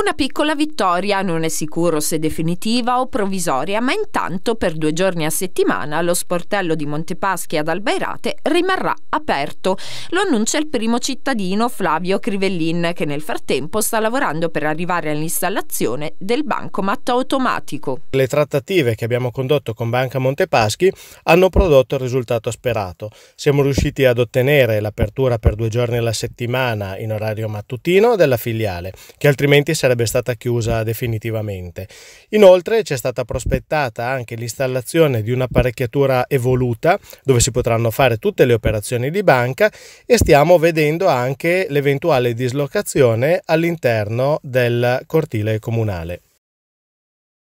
Una piccola vittoria, non è sicuro se definitiva o provvisoria, ma intanto per due giorni a settimana lo sportello di Montepaschi ad Albairate rimarrà aperto. Lo annuncia il primo cittadino Flavio Crivellin che nel frattempo sta lavorando per arrivare all'installazione del bancomat automatico. Le trattative che abbiamo condotto con Banca Montepaschi hanno prodotto il risultato sperato. Siamo riusciti ad ottenere l'apertura per due giorni alla settimana in orario mattutino della filiale, che altrimenti sarebbe sarebbe stata chiusa definitivamente. Inoltre c'è stata prospettata anche l'installazione di un'apparecchiatura evoluta dove si potranno fare tutte le operazioni di banca e stiamo vedendo anche l'eventuale dislocazione all'interno del cortile comunale.